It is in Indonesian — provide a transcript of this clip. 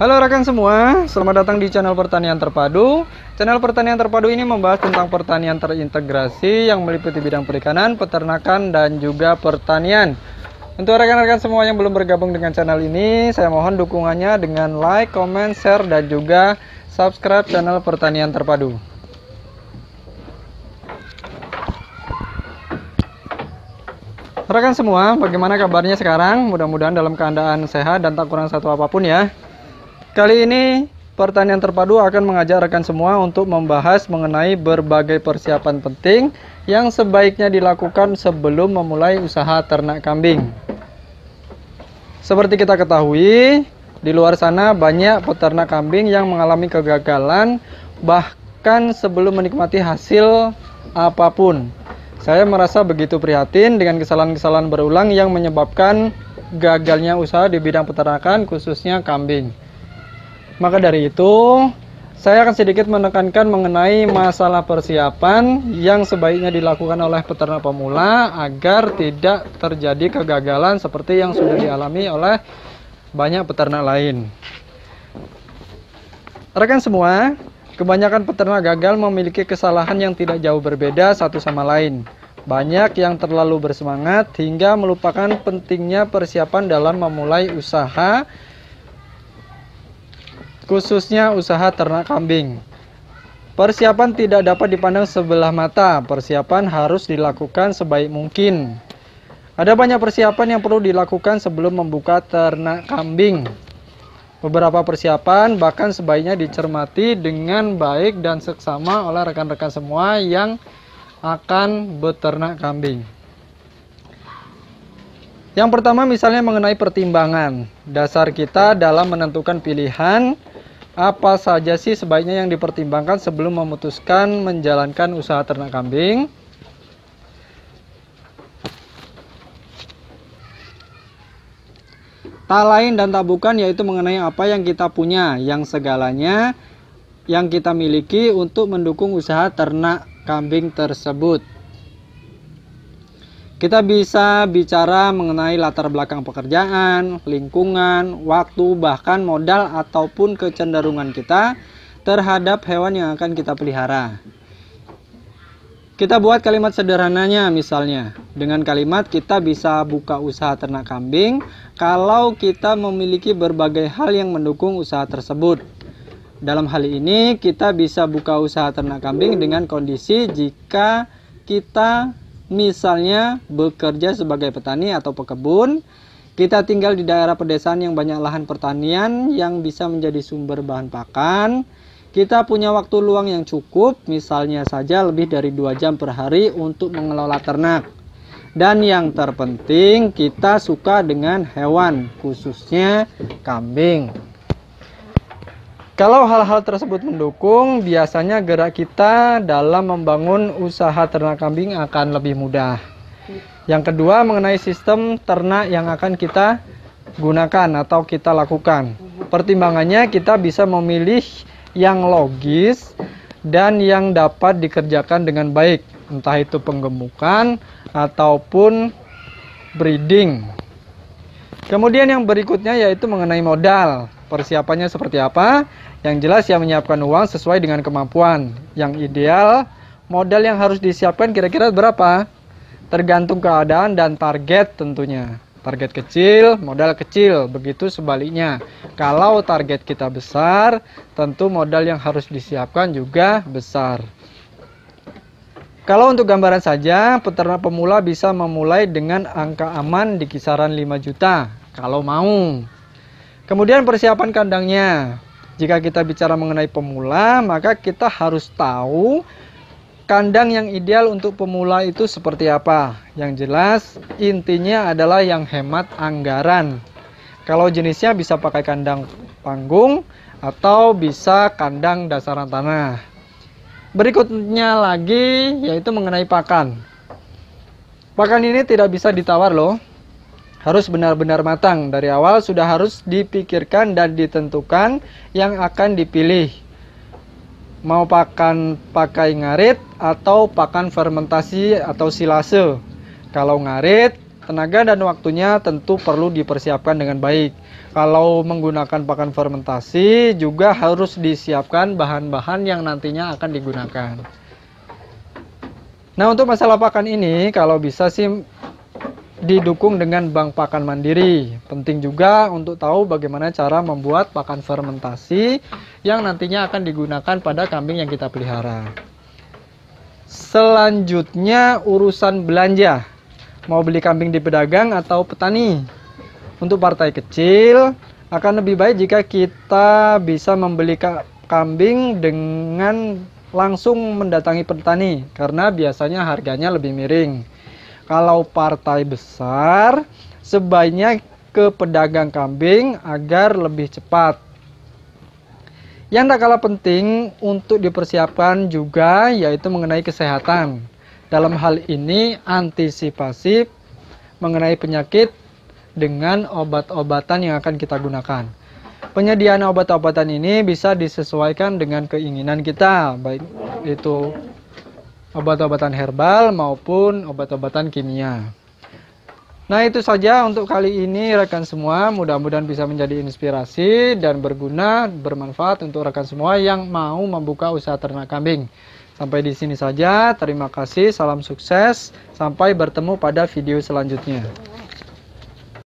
Halo rekan semua, selamat datang di channel Pertanian Terpadu. Channel Pertanian Terpadu ini membahas tentang pertanian terintegrasi yang meliputi bidang perikanan, peternakan, dan juga pertanian. Untuk rekan-rekan semua yang belum bergabung dengan channel ini, saya mohon dukungannya dengan like, comment, share, dan juga subscribe channel Pertanian Terpadu. Rekan semua, bagaimana kabarnya sekarang? Mudah-mudahan dalam keadaan sehat dan tak kurang satu apapun ya. Kali ini pertanian terpadu akan mengajak rekan semua untuk membahas mengenai berbagai persiapan penting yang sebaiknya dilakukan sebelum memulai usaha ternak kambing. Seperti kita ketahui, di luar sana banyak peternak kambing yang mengalami kegagalan bahkan sebelum menikmati hasil apapun. Saya merasa begitu prihatin dengan kesalahan-kesalahan berulang yang menyebabkan gagalnya usaha di bidang peternakan khususnya kambing. Maka dari itu, saya akan sedikit menekankan mengenai masalah persiapan yang sebaiknya dilakukan oleh peternak pemula agar tidak terjadi kegagalan seperti yang sudah dialami oleh banyak peternak lain. Rekan semua, kebanyakan peternak gagal memiliki kesalahan yang tidak jauh berbeda satu sama lain. Banyak yang terlalu bersemangat hingga melupakan pentingnya persiapan dalam memulai usaha khususnya usaha ternak kambing. Persiapan tidak dapat dipandang sebelah mata, persiapan harus dilakukan sebaik mungkin. Ada banyak persiapan yang perlu dilakukan sebelum membuka ternak kambing. Beberapa persiapan bahkan sebaiknya dicermati dengan baik dan seksama oleh rekan-rekan semua yang akan beternak kambing. Yang pertama misalnya mengenai pertimbangan. Dasar kita dalam menentukan pilihan apa saja sih sebaiknya yang dipertimbangkan sebelum memutuskan menjalankan usaha ternak kambing? Tak lain dan tak bukan yaitu mengenai apa yang kita punya, yang segalanya yang kita miliki untuk mendukung usaha ternak kambing tersebut. Kita bisa bicara mengenai latar belakang pekerjaan, lingkungan, waktu, bahkan modal ataupun kecenderungan kita terhadap hewan yang akan kita pelihara. Kita buat kalimat sederhananya misalnya. Dengan kalimat kita bisa buka usaha ternak kambing kalau kita memiliki berbagai hal yang mendukung usaha tersebut. Dalam hal ini kita bisa buka usaha ternak kambing dengan kondisi jika kita misalnya bekerja sebagai petani atau pekebun. Kita tinggal di daerah pedesaan yang banyak lahan pertanian yang bisa menjadi sumber bahan pakan. Kita punya waktu luang yang cukup, misalnya saja lebih dari 2 jam per hari untuk mengelola ternak. Dan yang terpenting, kita suka dengan hewan, khususnya kambing. Kalau hal-hal tersebut mendukung, biasanya gerak kita dalam membangun usaha ternak kambing akan lebih mudah. Yang kedua, mengenai sistem ternak yang akan kita gunakan atau kita lakukan. Pertimbangannya, kita bisa memilih yang logis dan yang dapat dikerjakan dengan baik, entah itu penggemukan ataupun breeding. Kemudian yang berikutnya yaitu mengenai modal. Persiapannya seperti apa? Yang jelas yang menyiapkan uang sesuai dengan kemampuan. Yang ideal, modal yang harus disiapkan kira-kira berapa? Tergantung keadaan dan target tentunya. Target kecil, modal kecil, begitu sebaliknya. Kalau target kita besar, tentu modal yang harus disiapkan juga besar. Kalau untuk gambaran saja, peternak pemula bisa memulai dengan angka aman di kisaran 5 juta kalau mau. Kemudian persiapan kandangnya. Jika kita bicara mengenai pemula, maka kita harus tahu kandang yang ideal untuk pemula itu seperti apa. Yang jelas, intinya adalah yang hemat anggaran. Kalau jenisnya bisa pakai kandang panggung atau bisa kandang dasaran tanah. Berikutnya lagi yaitu mengenai pakan. Pakan ini tidak bisa ditawar loh harus benar-benar matang. Dari awal sudah harus dipikirkan dan ditentukan yang akan dipilih. Mau pakan pakai ngarit atau pakan fermentasi atau silase. Kalau ngarit, tenaga dan waktunya tentu perlu dipersiapkan dengan baik. Kalau menggunakan pakan fermentasi juga harus disiapkan bahan-bahan yang nantinya akan digunakan. Nah, untuk masalah pakan ini kalau bisa sih didukung dengan bank pakan mandiri. Penting juga untuk tahu bagaimana cara membuat pakan fermentasi yang nantinya akan digunakan pada kambing yang kita pelihara. Selanjutnya urusan belanja. Mau beli kambing di pedagang atau petani? Untuk partai kecil akan lebih baik jika kita bisa membeli kambing dengan langsung mendatangi petani karena biasanya harganya lebih miring. Kalau partai besar, sebaiknya ke pedagang kambing agar lebih cepat. Yang tak kalah penting untuk dipersiapkan juga yaitu mengenai kesehatan. Dalam hal ini antisipasi mengenai penyakit dengan obat-obatan yang akan kita gunakan. Penyediaan obat-obatan ini bisa disesuaikan dengan keinginan kita, baik itu obat-obatan herbal maupun obat-obatan kimia. Nah, itu saja untuk kali ini rekan semua. Mudah-mudahan bisa menjadi inspirasi dan berguna, bermanfaat untuk rekan semua yang mau membuka usaha ternak kambing. Sampai di sini saja. Terima kasih, salam sukses. Sampai bertemu pada video selanjutnya.